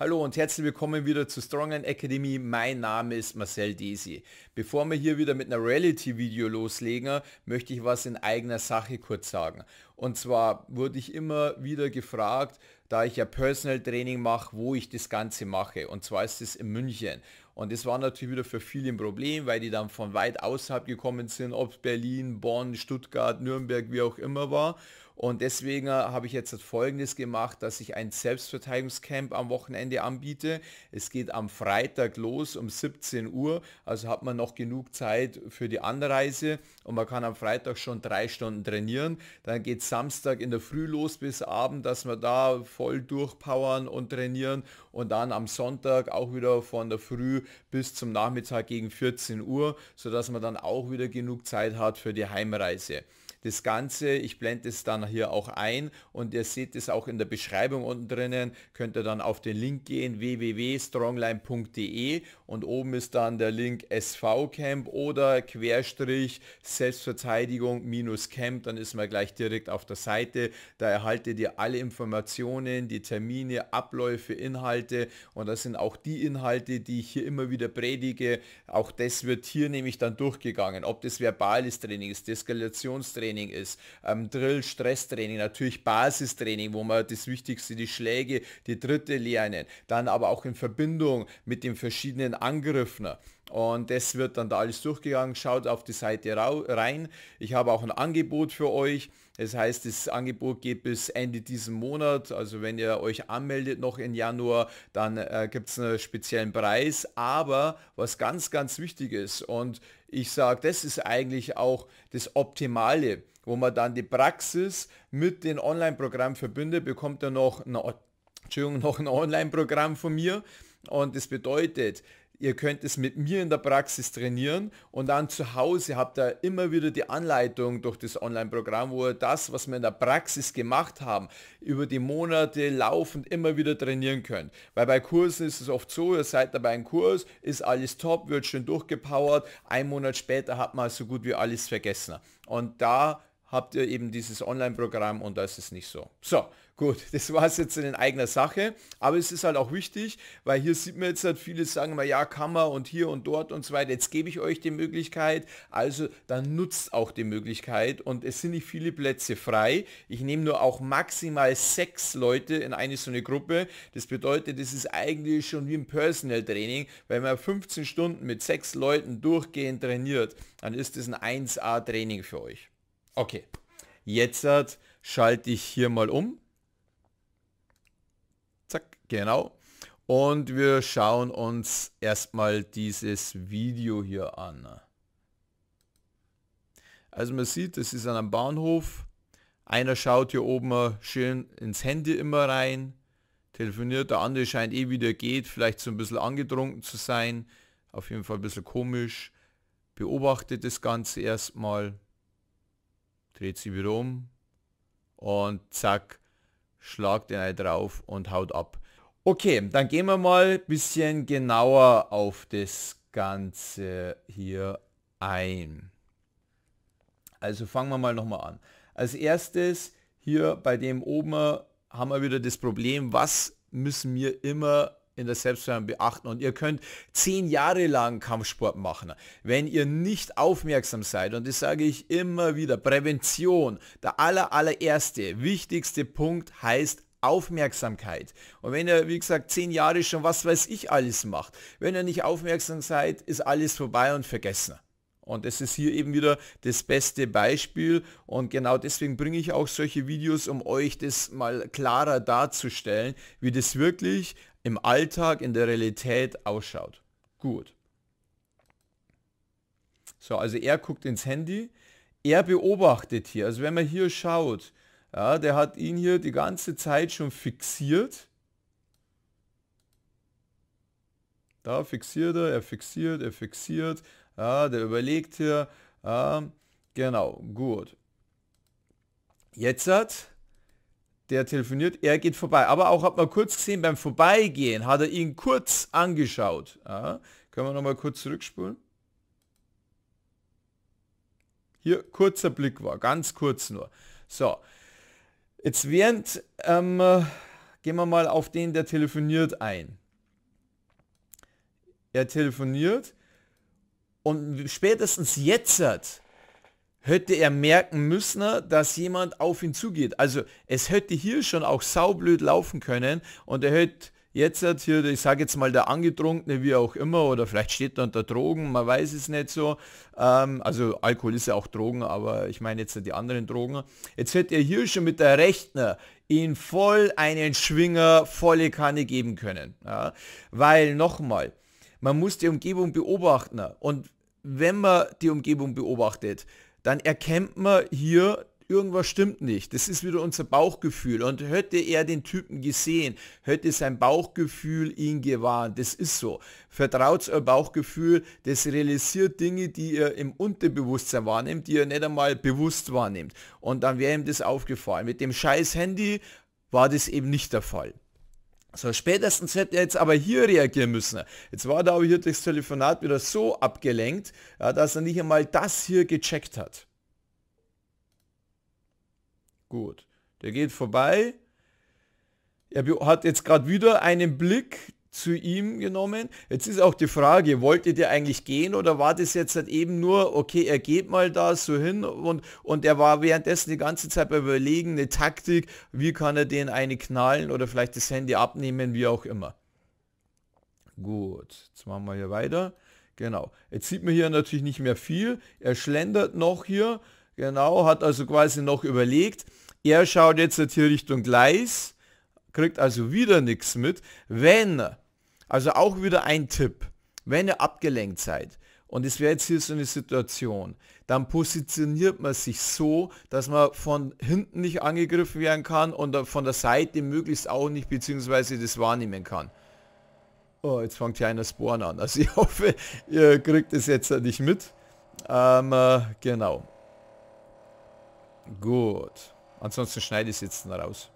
Hallo und herzlich willkommen wieder zu Strongman Academy. Mein Name ist Marcel Desi. Bevor wir hier wieder mit einer Reality-Video loslegen, möchte ich was in eigener Sache kurz sagen. Und zwar wurde ich immer wieder gefragt, da ich ja Personal Training mache, wo ich das Ganze mache. Und zwar ist es in München. Und das war natürlich wieder für viele ein Problem, weil die dann von weit außerhalb gekommen sind, ob Berlin, Bonn, Stuttgart, Nürnberg, wie auch immer war. Und deswegen äh, habe ich jetzt das folgendes gemacht, dass ich ein Selbstverteidigungscamp am Wochenende anbiete. Es geht am Freitag los um 17 Uhr, also hat man noch genug Zeit für die Anreise und man kann am Freitag schon drei Stunden trainieren. Dann geht Samstag in der Früh los bis Abend, dass wir da voll durchpowern und trainieren und dann am Sonntag auch wieder von der Früh bis zum Nachmittag gegen 14 Uhr, sodass man dann auch wieder genug Zeit hat für die Heimreise. Das Ganze, ich blende es dann hier auch ein und ihr seht es auch in der Beschreibung unten drinnen, könnt ihr dann auf den Link gehen, www.strongline.de und oben ist dann der Link SV Camp oder Querstrich Selbstverteidigung Camp, dann ist man gleich direkt auf der Seite. Da erhaltet ihr alle Informationen, die Termine, Abläufe, Inhalte und das sind auch die Inhalte, die ich hier immer wieder predige. Auch das wird hier nämlich dann durchgegangen, ob das verbales Training ist, Deskalationstraining, Krafttraining ist, ähm, Drill, Stresstraining, natürlich Basistraining, wo man das Wichtigste, die Schläge, die Dritte lernen, dann aber auch in Verbindung mit den verschiedenen Angriffen. Und das wird dann da alles durchgegangen. Schaut auf die Seite rein. Ich habe auch ein Angebot für euch. Das heißt, das Angebot geht bis Ende diesen Monat. Also wenn ihr euch anmeldet noch im Januar, dann äh, gibt es einen speziellen Preis. Aber was ganz, ganz wichtig ist und ich sage, das ist eigentlich auch das Optimale, wo man dann die Praxis mit dem Online-Programm verbindet, bekommt ihr noch ein, noch ein Online-Programm von mir. Und das bedeutet, Ihr könnt es mit mir in der Praxis trainieren und dann zu Hause habt ihr immer wieder die Anleitung durch das Online-Programm, wo ihr das, was wir in der Praxis gemacht haben, über die Monate laufend immer wieder trainieren könnt. Weil bei Kursen ist es oft so, ihr seid dabei im Kurs, ist alles top, wird schön durchgepowert, ein Monat später hat man so gut wie alles vergessen. Und da habt ihr eben dieses Online-Programm und das ist nicht so. So, Gut, das war es jetzt in eigener Sache, aber es ist halt auch wichtig, weil hier sieht man jetzt halt, viele sagen mal, ja, Kammer und hier und dort und so weiter. Jetzt gebe ich euch die Möglichkeit, also dann nutzt auch die Möglichkeit und es sind nicht viele Plätze frei. Ich nehme nur auch maximal sechs Leute in eine so eine Gruppe. Das bedeutet, es ist eigentlich schon wie ein Personal Training, wenn man 15 Stunden mit sechs Leuten durchgehend trainiert, dann ist das ein 1A Training für euch. Okay, jetzt halt schalte ich hier mal um Genau. Und wir schauen uns erstmal dieses Video hier an. Also man sieht, es ist an einem Bahnhof. Einer schaut hier oben schön ins Handy immer rein, telefoniert, der andere scheint eh wieder geht, vielleicht so ein bisschen angetrunken zu sein. Auf jeden Fall ein bisschen komisch. Beobachtet das Ganze erstmal, dreht sie wieder um und zack, schlagt den einen halt drauf und haut ab. Okay, dann gehen wir mal ein bisschen genauer auf das Ganze hier ein. Also fangen wir mal nochmal an. Als erstes hier bei dem oben haben wir wieder das Problem, was müssen wir immer in der Selbststeuerung beachten. Und ihr könnt zehn Jahre lang Kampfsport machen. Wenn ihr nicht aufmerksam seid, und das sage ich immer wieder, Prävention, der aller, allererste, wichtigste Punkt heißt Aufmerksamkeit. Und wenn er, wie gesagt, zehn Jahre schon was weiß ich alles macht, wenn er nicht aufmerksam seid, ist alles vorbei und vergessen. Und das ist hier eben wieder das beste Beispiel. Und genau deswegen bringe ich auch solche Videos, um euch das mal klarer darzustellen, wie das wirklich im Alltag, in der Realität ausschaut. Gut. So, also er guckt ins Handy. Er beobachtet hier. Also wenn man hier schaut, ja, der hat ihn hier die ganze Zeit schon fixiert. Da fixiert er, er fixiert, er fixiert. Ja, der überlegt hier. Ja, genau, gut. Jetzt hat der telefoniert, er geht vorbei. Aber auch hat man kurz gesehen, beim Vorbeigehen hat er ihn kurz angeschaut. Ja, können wir nochmal kurz zurückspulen? Hier kurzer Blick war, ganz kurz nur. So, Jetzt während, ähm, äh, gehen wir mal auf den, der telefoniert ein. Er telefoniert und spätestens jetzt hätte er merken müssen, dass jemand auf ihn zugeht. Also es hätte hier schon auch saublöd laufen können und er hätte Jetzt hat hier, ich sage jetzt mal, der Angetrunkene, wie auch immer, oder vielleicht steht er unter Drogen, man weiß es nicht so. Ähm, also Alkohol ist ja auch Drogen, aber ich meine jetzt die anderen Drogen. Jetzt hätte er hier schon mit der Rechner ihn voll einen Schwinger, volle Kanne geben können. Ja? Weil nochmal, man muss die Umgebung beobachten. Und wenn man die Umgebung beobachtet, dann erkennt man hier, irgendwas stimmt nicht. Das ist wieder unser Bauchgefühl. Und hätte er den Typen gesehen, hätte sein Bauchgefühl ihn gewarnt. Das ist so. Vertraut euer Bauchgefühl, das realisiert Dinge, die ihr im Unterbewusstsein wahrnimmt, die ihr nicht einmal bewusst wahrnimmt. Und dann wäre ihm das aufgefallen. Mit dem scheiß Handy war das eben nicht der Fall. So, spätestens hätte er jetzt aber hier reagieren müssen. Jetzt war da aber hier das Telefonat wieder so abgelenkt, dass er nicht einmal das hier gecheckt hat. Gut. Der geht vorbei. Er hat jetzt gerade wieder einen Blick zu ihm genommen. Jetzt ist auch die Frage, wolltet ihr eigentlich gehen oder war das jetzt halt eben nur, okay, er geht mal da so hin und, und er war währenddessen die ganze Zeit bei überlegen, eine Taktik, wie kann er den eine knallen oder vielleicht das Handy abnehmen, wie auch immer. Gut, jetzt machen wir hier weiter. Genau, jetzt sieht man hier natürlich nicht mehr viel. Er schlendert noch hier Genau, hat also quasi noch überlegt. Er schaut jetzt hier Richtung Gleis, kriegt also wieder nichts mit. Wenn, also auch wieder ein Tipp, wenn ihr abgelenkt seid und es wäre jetzt hier so eine Situation, dann positioniert man sich so, dass man von hinten nicht angegriffen werden kann und von der Seite möglichst auch nicht, beziehungsweise das wahrnehmen kann. Oh, jetzt fängt hier einer Sporn an. Also ich hoffe, ihr kriegt es jetzt nicht mit. Ähm, äh, genau. Gut. Ansonsten schneide ich es jetzt raus.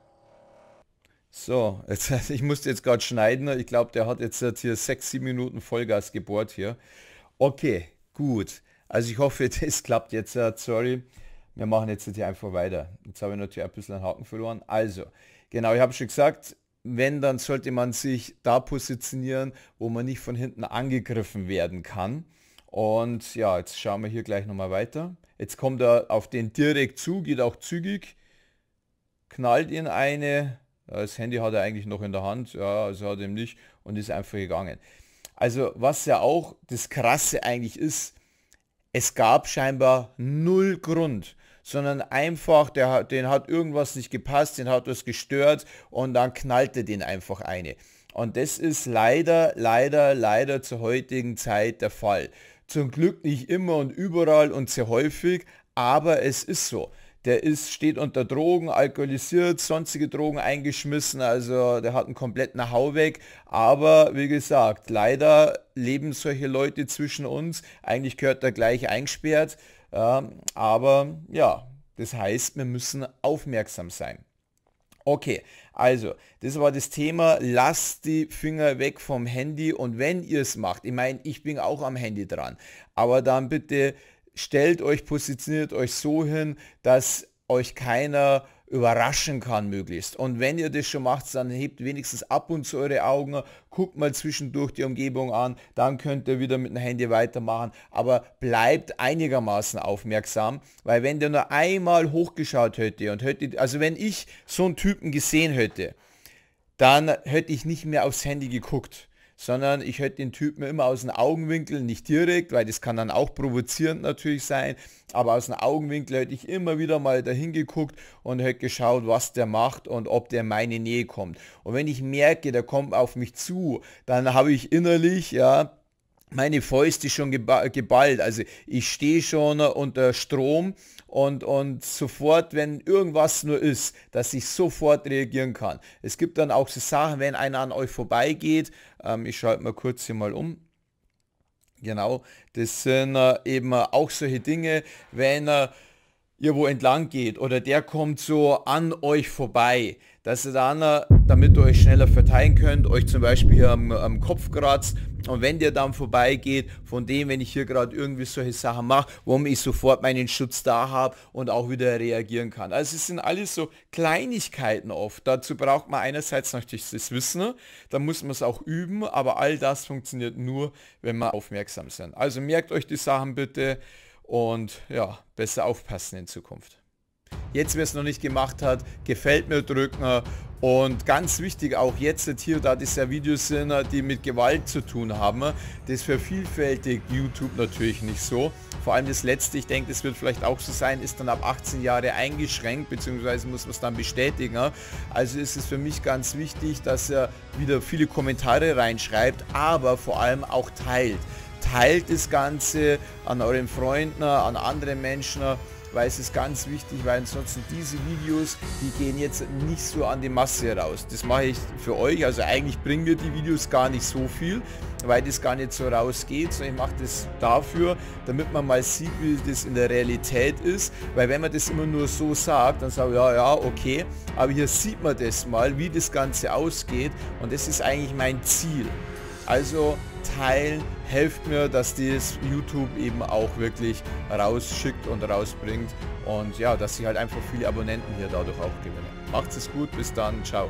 So, jetzt, ich musste jetzt gerade schneiden. Ne? Ich glaube, der hat jetzt hier sechs, sieben Minuten Vollgas gebohrt hier. Okay, gut. Also ich hoffe, das klappt jetzt. Äh, sorry, wir machen jetzt hier einfach weiter. Jetzt habe ich natürlich ein bisschen einen Haken verloren. Also, genau, ich habe schon gesagt, wenn, dann sollte man sich da positionieren, wo man nicht von hinten angegriffen werden kann. Und ja, jetzt schauen wir hier gleich nochmal weiter. Jetzt kommt er auf den direkt zu, geht auch zügig, knallt ihn eine. Das Handy hat er eigentlich noch in der Hand, ja, also hat er ihm nicht und ist einfach gegangen. Also was ja auch das Krasse eigentlich ist, es gab scheinbar null Grund, sondern einfach, der, den hat irgendwas nicht gepasst, den hat was gestört und dann knallte den einfach eine. Und das ist leider, leider, leider zur heutigen Zeit der Fall. Zum Glück nicht immer und überall und sehr häufig, aber es ist so. Der ist, steht unter Drogen, alkoholisiert, sonstige Drogen eingeschmissen, also der hat einen kompletten Hau weg. Aber wie gesagt, leider leben solche Leute zwischen uns. Eigentlich gehört er gleich eingesperrt. Ähm, aber ja, das heißt, wir müssen aufmerksam sein. Okay, also, das war das Thema, lasst die Finger weg vom Handy und wenn ihr es macht, ich meine, ich bin auch am Handy dran, aber dann bitte stellt euch, positioniert euch so hin, dass euch keiner überraschen kann möglichst. Und wenn ihr das schon macht, dann hebt wenigstens ab und zu eure Augen, guckt mal zwischendurch die Umgebung an, dann könnt ihr wieder mit dem Handy weitermachen, aber bleibt einigermaßen aufmerksam, weil wenn der nur einmal hochgeschaut hätte und hätte, also wenn ich so einen Typen gesehen hätte, dann hätte ich nicht mehr aufs Handy geguckt sondern ich hätte den Typen immer aus dem Augenwinkel, nicht direkt, weil das kann dann auch provozierend natürlich sein, aber aus dem Augenwinkel hätte ich immer wieder mal dahin geguckt und hätte geschaut, was der macht und ob der in meine Nähe kommt. Und wenn ich merke, der kommt auf mich zu, dann habe ich innerlich, ja, meine Fäuste schon geballt. Also ich stehe schon unter Strom und, und sofort, wenn irgendwas nur ist, dass ich sofort reagieren kann. Es gibt dann auch so Sachen, wenn einer an euch vorbeigeht, ähm, ich schalte mal kurz hier mal um. Genau, das sind äh, eben auch solche Dinge, wenn er... Äh, wo entlang geht oder der kommt so an euch vorbei, dass ihr dann, ne, damit ihr euch schneller verteilen könnt, euch zum Beispiel am, am Kopf kratzt und wenn der dann vorbeigeht, von dem, wenn ich hier gerade irgendwie solche Sachen mache, warum ich sofort meinen Schutz da habe und auch wieder reagieren kann. Also es sind alles so Kleinigkeiten oft. Dazu braucht man einerseits natürlich das Wissen, ne? dann muss man es auch üben, aber all das funktioniert nur, wenn man aufmerksam sind. Also merkt euch die Sachen bitte. Und ja, besser aufpassen in Zukunft. Jetzt, wer es noch nicht gemacht hat, gefällt mir drücken. Und ganz wichtig auch jetzt hier, da das ja Videos sind, die mit Gewalt zu tun haben, das vervielfältigt YouTube natürlich nicht so. Vor allem das letzte, ich denke, das wird vielleicht auch so sein, ist dann ab 18 Jahre eingeschränkt, beziehungsweise muss man es dann bestätigen. Also ist es für mich ganz wichtig, dass er wieder viele Kommentare reinschreibt, aber vor allem auch teilt. Teilt das Ganze an euren Freunden, an andere Menschen, weil es ist ganz wichtig, weil ansonsten diese Videos, die gehen jetzt nicht so an die Masse raus. Das mache ich für euch, also eigentlich bringen wir die Videos gar nicht so viel, weil das gar nicht so rausgeht, sondern ich mache das dafür, damit man mal sieht, wie das in der Realität ist, weil wenn man das immer nur so sagt, dann sagt ja, ja, okay, aber hier sieht man das mal, wie das Ganze ausgeht und das ist eigentlich mein Ziel. Also Teil helft mir, dass das YouTube eben auch wirklich rausschickt und rausbringt und ja, dass sie halt einfach viele Abonnenten hier dadurch auch gewinnen. Macht es gut, bis dann, ciao.